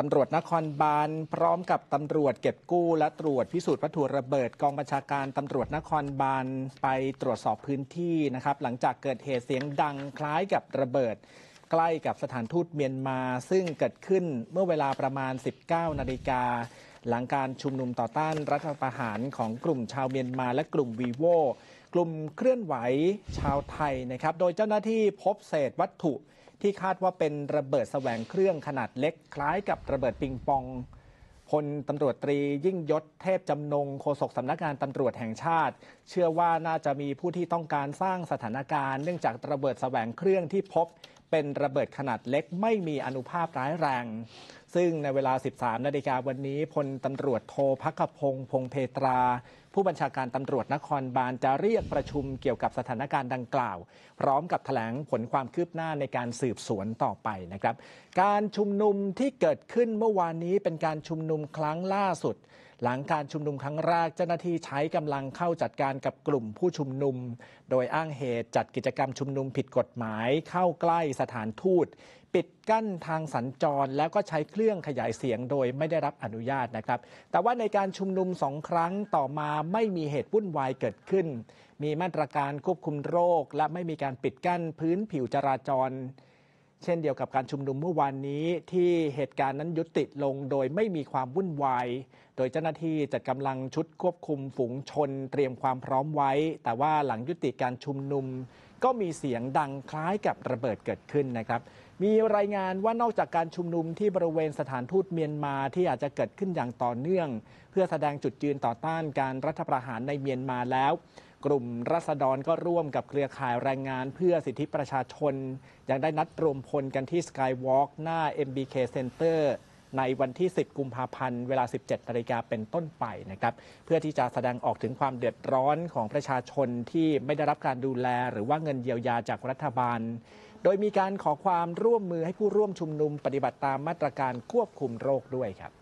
ตำรวจนครบาลพร้อมกับตำรวจเก็บกู้ และตรวจพิสูจน์วัตถุระเบิดกองบัญชาการตำรวจนครบาลไปตรวจสอบพื้นที่นะครับหลังจากเกิดเหตุเสียงดังคล้ายกับระเบิด ใกล้กับสถานทูตเมียนมา ซึ่งเกิดขึ้นเมื่อเวลาประมาณ 19 นาฬิกาหลังการชุมนุมต่อต้านรัฐประหารของกลุ่มชาวเมียนมา และกลุ่มวีโวกลุ่มเคลื่อนไหวชาวไทยนะครับโดยเจ้าหน้าที่พบเศษวัตถุที่คาดว่าเป็นระเบิดแสวงเครื่องขนาดเล็กคล้ายกับระเบิดปิงปองพลตำรวจตรียิ่งยศเทพจำนงโฆษกสำนักงานตำรวจแห่งชาติ เชื่อว่าน่าจะมีผู้ที่ต้องการสร้างสถานการณ์ เนื่องจากระเบิดแสวงเครื่องที่พบ เป็นระเบิดขนาดเล็กไม่มีอนุภาพร้ายแรงซึ่งในเวลา 13 นาฬิกาวันนี้พลตำรวจโทพักพงพงเพตรา ผู้บัญชาการตำรวจนครบาลจะเรียกประชุมเกี่ยวกับสถานการณ์ดังกล่าว พร้อมกับแถลงผลความคืบหน้าในการสืบสวนต่อไปนะครับ การชุมนุมที่เกิดขึ้นเมื่อวานนี้เป็นการชุมนุมครั้งล่าสุด หลังการชุมนุมครั้งแรกเจ้าหน้าที่ใช้กำลังเข้าจัดการกับกลุ่มผู้ชุมนุม โดยอ้างเหตุจัดกิจกรรมชุมนุมผิดกฎหมายเข้าใกล้สถานทูตปิดกั้นทางสัญจรแล้วก็ใช้เครื่องขยายเสียงโดยไม่ได้รับอนุญาตนะครับ แต่ว่าในการชุมนุมสองครั้งต่อมาไม่มีเหตุวุ่นวายเกิดขึ้น มีมาตรการควบคุมโรค และไม่มีการปิดกั้นพื้นผิวจราจร เช่นเดียวกับการชุมนุมเมื่อวานนี้ที่เหตุการณ์นั้นยุติลงโดยไม่มีความวุ่นวาย โดยเจ้าหน้าที่จัดกำลังชุดควบคุมฝูงชนเตรียมความพร้อมไว้ แต่ว่าหลังยุติการชุมนุมก็มีเสียงดังคล้ายกับระเบิดเกิดขึ้นนะครับ มีรายงานว่านอกจากการชุมนุมที่บริเวณสถานทูตเมียนมาที่อาจจะเกิดขึ้นอย่างต่อเนื่อง เพื่อแสดงจุดยืนต่อต้านการรัฐประหารในเมียนมาแล้ว กลุ่มรัษฎรก็ร่วมกับเครือข่ายแรงงาน เพื่อสิทธิประชาชน ยังได้นัดรวมพลกันที่สกายวอล์กหน้า MBK Center ในวันที่ 10 กุมภาพันธ์ เวลา 17นาฬิกาเป็นต้นไปนะครับเพื่อที่จะแสดงออกถึงความเดือดร้อนของประชาชนที่ไม่ได้รับการดูแล หรือว่าเงินเยียวยาจากรัฐบาล โดยมีการขอความร่วมมือให้ผู้ร่วมชุมนุมปฏิบัติตามมาตรการควบคุมโรคด้วยครับ